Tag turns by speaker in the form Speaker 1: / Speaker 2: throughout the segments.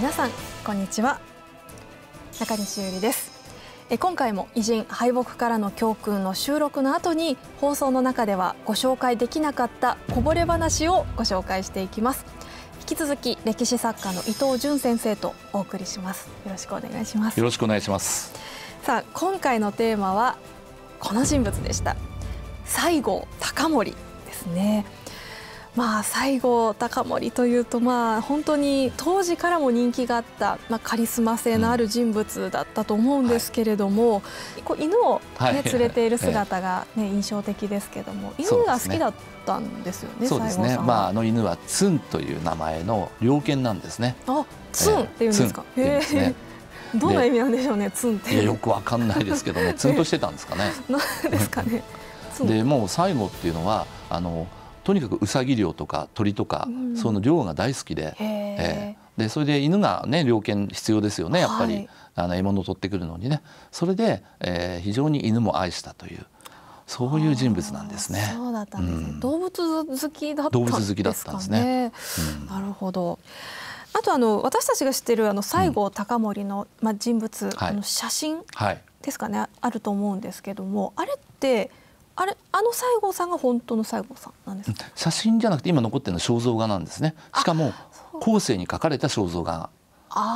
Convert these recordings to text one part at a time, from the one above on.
Speaker 1: 皆さんこんにちは中西ゆりですえ今回も偉人敗北からの教訓の収録の後に放送の中ではご紹介できなかったこぼれ話をご紹介していきます引き続き歴史作家の伊藤潤先生とお送りしますよろしくお願いします
Speaker 2: よろしくお願いします
Speaker 1: さあ今回のテーマはこの人物でした西郷隆盛ですねまあ、西郷隆盛というと、まあ、本当に当時からも人気があった、まあ、カリスマ性のある人物だったと思うんですけれども、うん、こう犬を、ね、連れている姿がね、はい、印象的ですけども犬が好きだったんですよねそうですね、ま
Speaker 2: あ、あの犬はツンという名前の猟犬なんですね。
Speaker 1: あツンっていうんですか、えーどんな意味なんでしょうね、ツンって。よくわ
Speaker 2: かんないですけども、ツンとしてたんですかね。なんですか
Speaker 1: ね。で
Speaker 2: もう最後っていうのは、あのとにかくうさぎ猟とか鳥とか、その猟が大好きで,、えー、でそれで犬が、ね、猟犬必要ですよねやっぱり、はい、あの獲物を取ってくるのにねそれで、えー、非常に犬も愛したという。そういう人物なんですね。そうだったんですね、ね、う
Speaker 1: ん、動物好きだったんですね。うん、なるほど。あとあの私たちが知っているあの西郷隆盛の、まあ人物、はい、の写真ですかね、あると思うんですけども、あれってあれあの西郷さんが本当の西郷さんなんです
Speaker 2: か、写真じゃなくて今残ってるのは肖像画なんですねしかも後世に描かれた肖像画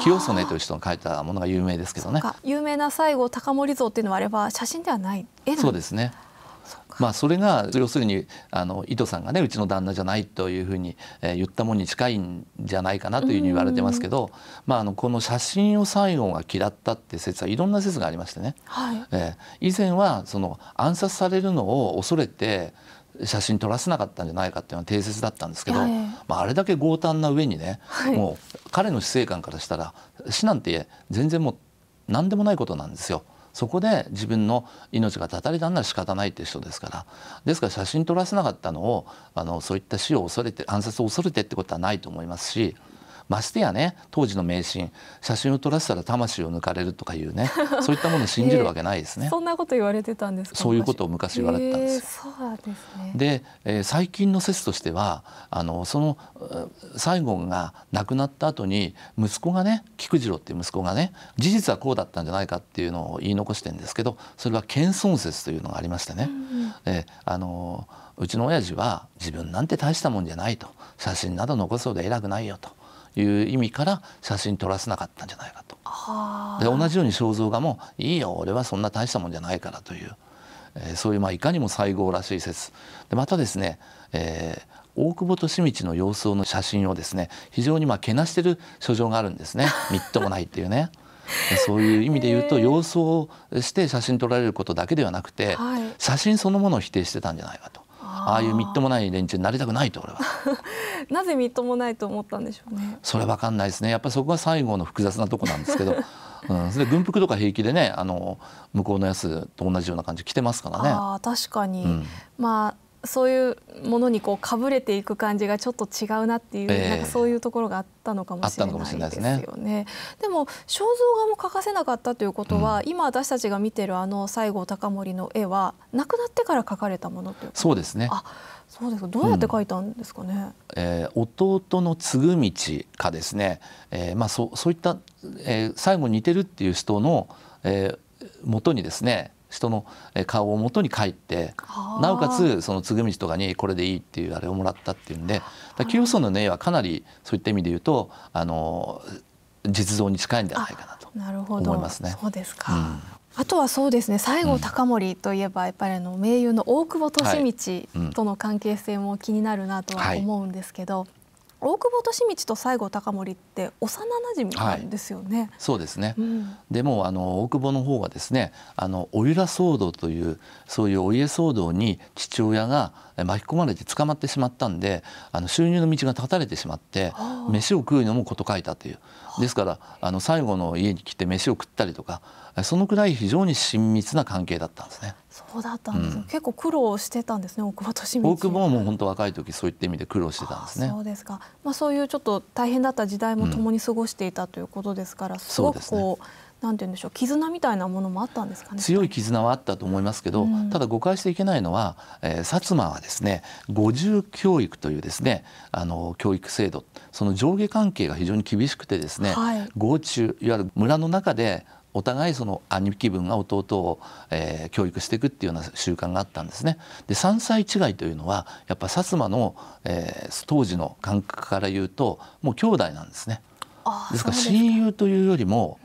Speaker 2: 清曽根という人が描いたものが有名ですけどね
Speaker 1: 有名な西郷隆盛像っていうのはあれば写真ではない絵なんですそう
Speaker 2: ですねまあ、それが要するにあの伊藤さんがねうちの旦那じゃないというふうに、えー、言ったものに近いんじゃないかなというふうに言われてますけど、まあ、あのこの写真を西郷が嫌ったって説はいろんな説がありましてね、はい、えー、以前はその暗殺されるのを恐れて写真撮らせなかったんじゃないかっていうのは定説だったんですけど、まあ、あれだけ強胆な上にね、はい、もう彼の死生観からしたら死なんてえ全然もう何でもないことなんですよ。そこで自分の命が絶たれたんなら仕方ないって人ですからですから写真撮らせなかったのをあのそういった死を恐れて暗殺を恐れてってことはないと思いますし。ましてやね当時の迷信写真を撮らせたら魂を抜かれるとかいうね そういったものを信じるわけないですね。えー、そ
Speaker 1: んなこと言われてたんですそういうことを昔言われてたんですえー、で、
Speaker 2: ね、えー、最近の説としてはあのその西郷が亡くなった後に息子がね菊次郎っていう息子がね事実はこうだったんじゃないかっていうのを言い残してるんですけどそれは謙遜説というのがありましてね。うん、えー、あのうちの親父は自分なんて大したもんじゃないと写真など残そうで偉くないよという意味から写真撮らせなかったんじゃないかと。で同じように肖像画も「いいよ俺はそんな大したもんじゃないから」という、えー、そういうまあいかにも西郷らしい説でまたですね、えー、大久保利通の様相の写真をですね非常にまあけなしてる書状があるんですね みっともないっていうね。そういう意味で言うと様相をして写真撮られることだけではなくて、写真そのものを否定してたんじゃないかと。ああいうみっともない連中になりたくないと俺は
Speaker 1: なぜみっともないと思ったんでしょうね
Speaker 2: それわかんないですねやっぱりそこが最後の複雑なとこなんですけど、うん、それ軍服とか平気でねあの向こうのやつと同じような感じ着てますからねあ
Speaker 1: 確かに、うん、まあそういうものにこうかぶれていく感じがちょっと違うなっていう、えー、なんかそういうところがあったのかもしれないですよね。でねでも肖像画も欠かせなかったということは、うん、今私たちが見てるあの西郷隆盛の絵は亡くなってから描かれたものというそうですね。あそうですどうやって書いたんですかね、うん、
Speaker 2: えー、弟の継ぐ道かですね、えーまあ、そそういった、えー、最後似てるっていう人の、えー、元にですね人の顔をもとに書いてなおかつその継道とかにこれでいいっていうあれをもらったっていうんで清宗の根はかなりそういった意味で言うとあの実像に近いんじゃ
Speaker 1: ないかなと思いますね。そうですか、うんあとはそうですね西郷隆盛といえば、やっぱりあの盟友の大久保利通との関係性も気になるなとは思うんですけど、はい大久保利通と西郷隆盛って幼馴染なんですよね。はい、
Speaker 2: そうですね、うん、でもあの大久保の方はですねあのおいら騒動というそういうお家騒動に父親が巻き込まれて捕まってしまったんであの収入の道が断たれてしまって飯を食うのも事欠いたというですからあの最後の家に来て飯を食ったりとかそのくらい非常に親密な関係だったんですね。
Speaker 1: そうだったんです、うん、結構苦労してたんですね大久保利大久
Speaker 2: 保も本当若い時そういった意味で苦労してた
Speaker 1: んですねそうですか、まあ、そういうちょっと大変だった時代も共に過ごしていたということですから、うん、すごくこう、ね、なんて言うんでしょう絆みたいなものもあったんですかね
Speaker 2: 強い絆はあったと思いますけど、うん、ただ誤解していけないのは、えー、薩摩はですね五重教育というですねあの教育制度その上下関係が非常に厳しくてですね、はい、合中いわゆる村の中でお互いその兄貴分が弟を、えー、教育していくっていうような習慣があったんですね。で3歳違いというのはやっぱ薩摩の、えー、当時の感覚から言うともう兄弟なんですね。ですから親友というよりも、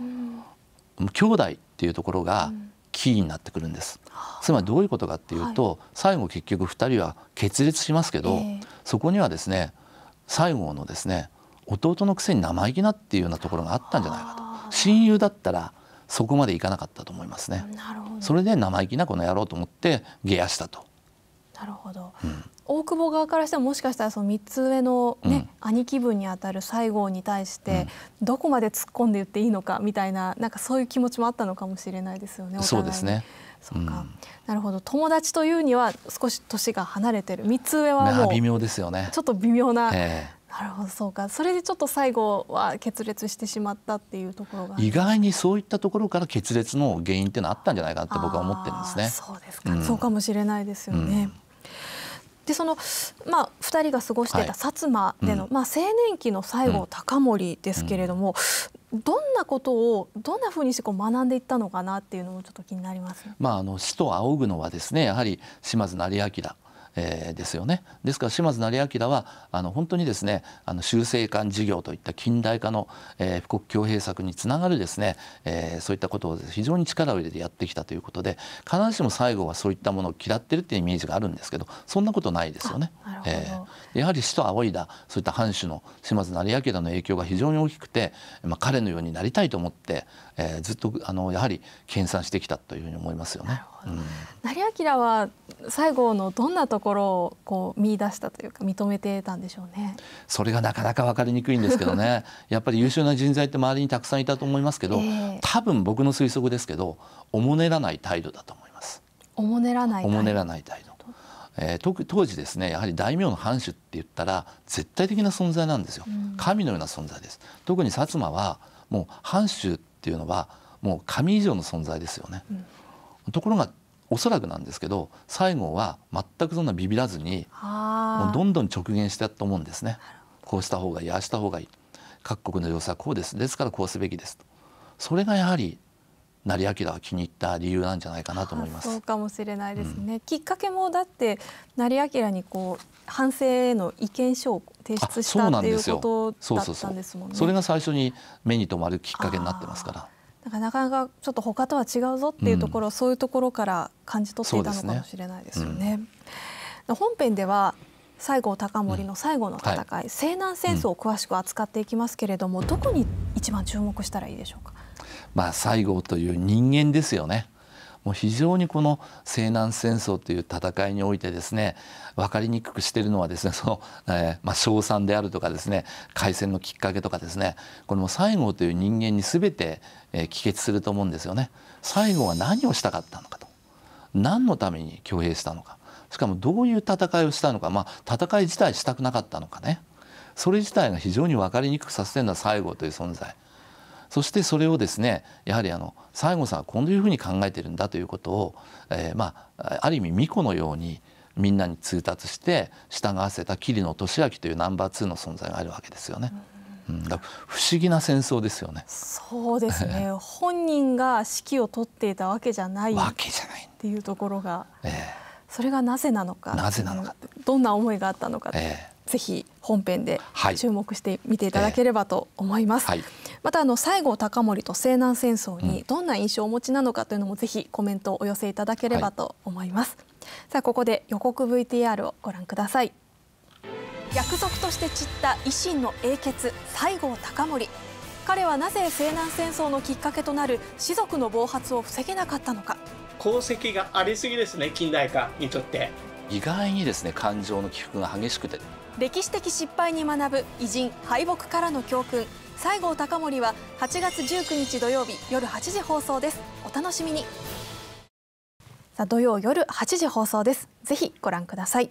Speaker 2: うん、兄弟っていうところがキーになってくるんです。うん、つまりどういうことかっていうと、はい、最後結局2人は決裂しますけど、えー、そこにはですね最後のですね弟のくせに生意気なっていうようなところがあったんじゃないかと。親友だったらそこまでいかなかったと思いますね。なるほど。それで生意気なこの野郎と思って下野したと。
Speaker 1: なるほど、うん、大久保側からしてももしかしたらその三つ上のね、うん、兄貴分にあたる西郷に対して、どこまで突っ込んで言っていいのかみたいななんかそういう気持ちもあったのかもしれないですよね。そうですねそうか、なるほど友達というには少し年が離れてる三つ上はもう微
Speaker 2: 妙ですよねち
Speaker 1: ょっと微妙な、えーなるほどそうかそれでちょっと最後は決裂してしまったっていうところが意
Speaker 2: 外にそういったところから決裂の原因っていうのはあったんじゃないかなって僕は思ってるんですね。そうですか、うん、そうか
Speaker 1: もしれないですよね。うんでその、まあ、2人が過ごしてた薩摩での、はいうん、まあ、青年期の最後高森ですけれども、うんうん、どんなことをどんなふうにしてこう学んでいったのかなっていうのもちょっと気になります、
Speaker 2: まあ、あの死と仰ぐのはですねやはり島津成明えですよね。ですから島津成明はあの本当にですねあの修正館事業といった近代化の、えー、国強兵策につながるですね、えー、そういったことを非常に力を入れてやってきたということで必ずしも最後はそういったものを嫌ってるっていうイメージがあるんですけどそんなことないですよね。えー、やはり死と仰いだそういった藩主の島津成明の影響が非常に大きくて、まあ、彼のようになりたいと思って、えー、ずっとあのやはり研鑽してきたというふうに思いますよね。
Speaker 1: 成明は西郷のどんなところをこう見出したというか認めてたんでしょうね。
Speaker 2: それがなかなか分かりにくいんですけどね やっぱり優秀な人材って周りにたくさんいたと思いますけど、えー、多分僕の推測ですけどおもねらない態度だと思います。
Speaker 1: おもねらないおもねらな
Speaker 2: い態度えー、当時ですねやはり大名の藩主って言ったら絶対的な存在なんですよ、うん、神のような存在です特に薩摩はもう藩主っていうのはもう神以上の存在ですよね、うんところがおそらくなんですけど西郷は全くそんなビビらずにもうどんどん直言してたと思うんですね。こうした方がいいああした方がいい各国の様子はこうですですからこうすべきですとそれがやはり成明が気に入った理由なんじゃないかなと思います。
Speaker 1: そうかもしれないですね。うん、きっかけもだって成明にこう反省への意見書を提出したということだったんですもんね。それが
Speaker 2: 最初に目に留まるきっかけになってま
Speaker 1: すから。なかなかかちょっと他とは違うぞっていうところ、うん、そういうところから感じ取っていたのかもしれないですよね。ねうん、本編では西郷隆盛の最後の戦い、うんはい、西南戦争を詳しく扱っていきますけれども、どこに一番注目したらいいでしょうか。
Speaker 2: まあ西郷という人間ですよね。もう非常にこの西南戦争という戦いにおいてですね分かりにくくしてるのはですねその、えー、まあ、称賛であるとかですね開戦のきっかけとかですねこも西郷という人間に全て、えー、帰結すると思うんですよね。西郷は何をしたかったのかと何のために挙兵したのかしかもどういう戦いをしたのか、まあ、戦い自体したくなかったのかねそれ自体が非常に分かりにくくさせてるのは西郷という存在。そしてそれをですねやはりあの西郷さんはこういうふうに考えてるんだということを、えー、まあ、ある意味巫女のようにみんなに通達して従わせた桐野俊明というナンバー2の存在があるわけですよね。うん、だ不思議な戦争ですよね。
Speaker 1: そうですね。本人が指揮を取っていたわけじゃない。わけじゃない。っていうところが。えー、それがなぜなのか。なぜなのか。どんな思いがあったのか。えー、ぜひ本編で注目して見ていただければと思います。はいまたあの西郷隆盛と西南戦争にどんな印象をお持ちなのかというのもぜひコメントをお寄せいただければと思います、はい、さあここで予告 VTR をご覧ください役族として散った維新の英傑西郷隆盛彼はなぜ西南戦争のきっかけとなる士族の暴発を防げなかったのか功績がありすぎですね
Speaker 2: 近代化にとって意外にですね感情の起伏が激しくて
Speaker 1: 歴史的失敗に学ぶ偉人敗北からの教訓西郷隆盛は8月19日土曜日夜8時放送ですお楽しみにさあ土曜夜8時放送ですぜひご覧ください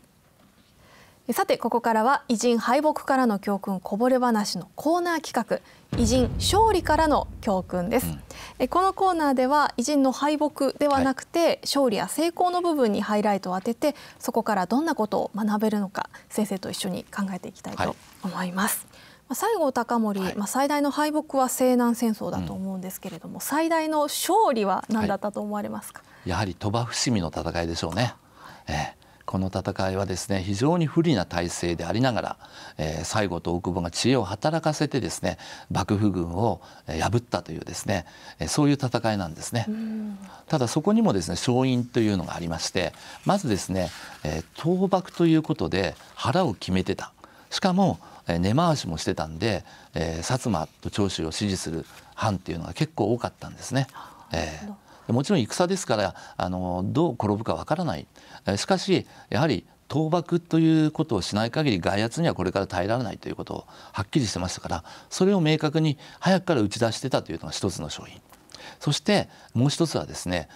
Speaker 1: さてここからは偉人敗北からの教訓こぼれ話のコーナー企画偉人勝利からの教訓です、うん、このコーナーでは偉人の敗北ではなくて、はい、勝利や成功の部分にハイライトを当ててそこからどんなことを学べるのか先生と一緒に考えていきたいと思います、はい、西郷隆盛、はい、まあ、最大の敗北は西南戦争だと思うんですけれども、うん、最大の勝利は何だったと思われますか、
Speaker 2: やはり鳥羽伏見の戦いでしょうね、ええこの戦いはですね非常に不利な体制でありながら、えー、西郷と大久保が知恵を働かせてですね幕府軍を破ったというですねそういう戦いなんですね。ただそこにもですね勝因というのがありましてまずですね、えー、倒幕ということで腹を決めてたしかも根回しもしてたんで、えー、薩摩と長州を支持する藩っていうのが結構多かったんですね。えー、もちろん戦ですからあのどう転ぶかわからないしかしやはり倒幕ということをしない限り外圧にはこれから耐えられないということをはっきりしてましたからそれを明確に早くから打ち出してたというのが一つの勝因そしてもう一つはですね、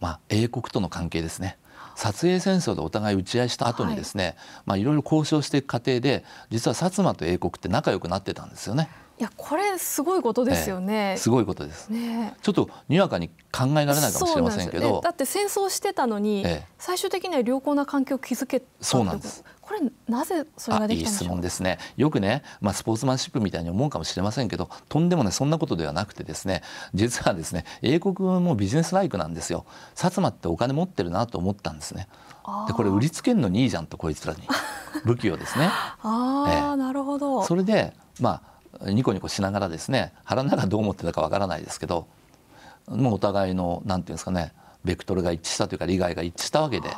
Speaker 2: まあ、英国との関係ですね撮影戦争でお互い打ち合いした後にですね、はいまあ、いろいろ交渉していく過程で実は薩摩と英国って仲良くなってたんですよね。
Speaker 1: いやこれすごいことですよね、ええ、すごいことです、ね、
Speaker 2: ちょっとにわかに考えられないかもしれませんけど、ね、だっ
Speaker 1: て戦争してたのに、え、最終的には良好な環境を築けそうなんですこれなぜそれができたんでしょういい質
Speaker 2: 問ですねよくね、まあ、スポーツマンシップみたいに思うかもしれませんけどとんでもないそんなことではなくてですね実はですね英国もビジネスライクなんですよ薩摩ってお金持ってるなと思ったんですねでこれ売りつけるのにいいじゃんとこいつらに武器をですね
Speaker 1: ああ、なるほどそれで
Speaker 2: まあニコニコしながらですね腹の中どう思ってたかわからないですけどもうお互いのなんていうんですかねベクトルが一致したというか利害が一致したわけで。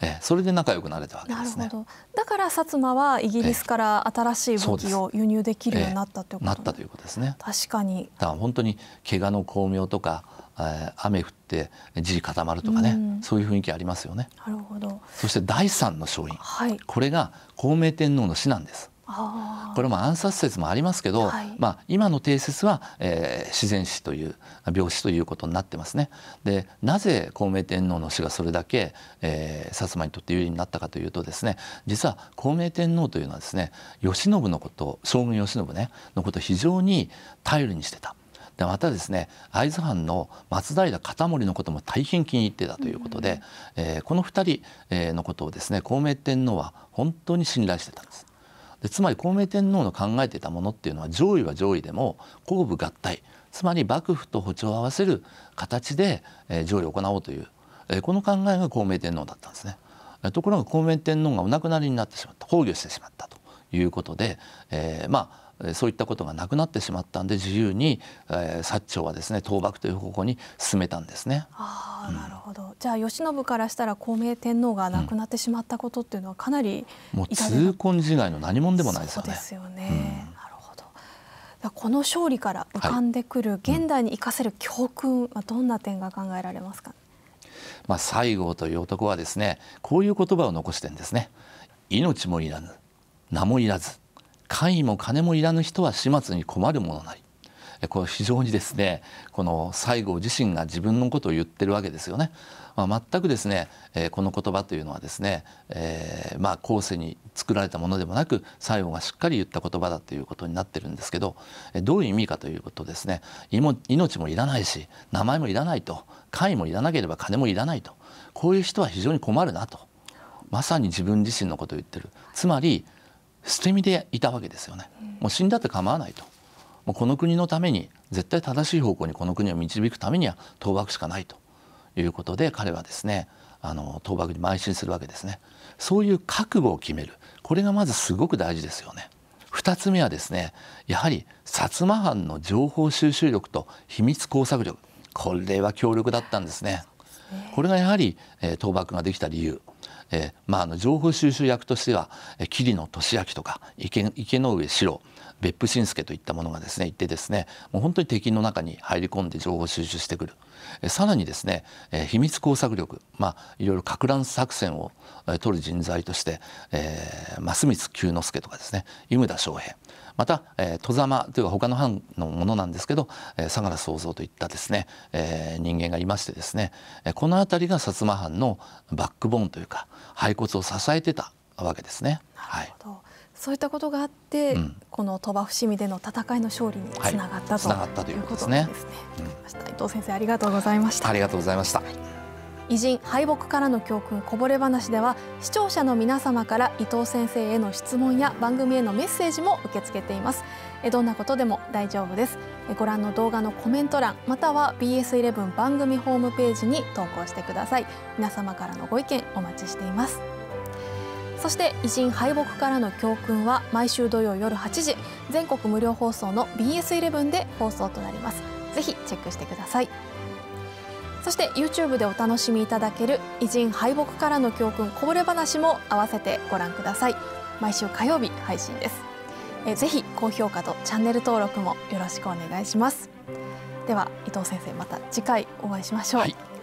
Speaker 2: えそれで仲良くなれたわ
Speaker 1: けですね。だから薩摩はイギリスから新しい武器を輸入できるようになったということ、ね、なった
Speaker 2: ということですね。
Speaker 1: 確かに。
Speaker 2: だから本当に怪我の巧妙とか、え雨降って地固まるとかね、うん、そういう雰囲気ありますよね。なるほど。そして第三の勝因、はい、これが孝明天皇の死なんです。
Speaker 1: こ
Speaker 2: れも暗殺説もありますけど、まあ、今の定説は、えー、自然死という病死ということになってますね。でなぜ孝明天皇の死がそれだけ、えー、薩摩にとって有利になったかというとですね実は孝明天皇というのはですね慶喜のこと将軍慶喜ねのことを非常に頼りにしてた。でまたですね会津藩の松平片森のことも大変気に入ってたということで、うん、えー、この2人のことをですね孝明天皇は本当に信頼してたんです。でつまり孔明天皇の考えていたものっていうのは上位は上位でも公部合体つまり幕府と歩調を合わせる形で、えー、上位を行おうという、えー、この考えが孔明天皇だったんですね。ところが孔明天皇がお亡くなりになってしまった崩御してしまったということで、えー、まあそういったことがなくなってしまったんで自由に、えー、薩長はですね倒幕という方向に進めたんですね。あ
Speaker 1: なるほどじゃあ慶喜からしたら孝明天皇が亡くなってしまったことっていうのはかなり、うん、もう痛
Speaker 2: 恨自害の何もんでもないですよ
Speaker 1: ね。ですよね、うん、なるほどこの勝利から浮かんでくる現代に生かせる教訓はどんな点が考えられますか、ね、
Speaker 2: まあ、西郷という男はですねこういう言葉を残してんですね命もいらぬ名もいらず官位も金もいらぬ人は始末に困るものなりこれ非常にですねこの西郷自身が自分のことを言ってるわけですよね。まあ、全くですね、えー、この言葉というのはですね、えー、まあ後世に作られたものでもなく西郷がしっかり言った言葉だということになってるんですけどどういう意味かということですね命もいらないし名前もいらないと会もいらなければ金もいらないとこういう人は非常に困るなとまさに自分自身のことを言ってるつまり捨て身でいたわけですよね。もう死んだって構わないともうこの国のために絶対正しい方向にこの国を導くためには倒幕しかないということで彼はですねあの倒幕に邁進するわけですねそういう覚悟を決めるこれがまずすごく大事ですよね2つ目はですねやはり薩摩藩の情報収集力と秘密工作力これは強力だったんですねこれがやはり、え倒幕ができた理由えー、まあ、あの情報収集役としては桐野俊明とか池池上四郎別府信介といったものがですね行ってですねもう本当に敵の中に入り込んで情報収集してくるえさらにですね、え秘密工作力、まあ、いろいろかく乱作戦を、え取る人材として、えー、増光久之助とかですね井村昌平また、えー、戸様というか他の藩のものなんですけど、えー、相良創造といったですね、えー、人間がいましてですね、えー、この辺りが薩摩藩のバックボーンというか骸骨を支えてたわけですね。は
Speaker 1: い、そういったことがあって、うん、この鳥羽伏見での戦いの勝利につながった、はい、ということですね。ですねうん、先生ありがとうございまし
Speaker 2: た。ありがとうございました。
Speaker 1: 偉人敗北からの教訓こぼれ話では視聴者の皆様から伊藤先生への質問や番組へのメッセージも受け付けていますどんなことでも大丈夫ですご覧の動画のコメント欄または BS11 番組ホームページに投稿してください皆様からのご意見お待ちしていますそして偉人敗北からの教訓は毎週土曜夜8時全国無料放送の BS11 で放送となりますぜひチェックしてくださいそして YouTube でお楽しみいただける偉人敗北からの教訓こぼれ話も合わせてご覧ください毎週火曜日配信ですえぜひ高評価とチャンネル登録もよろしくお願いしますでは伊藤先生また次回お会いしましょう、はい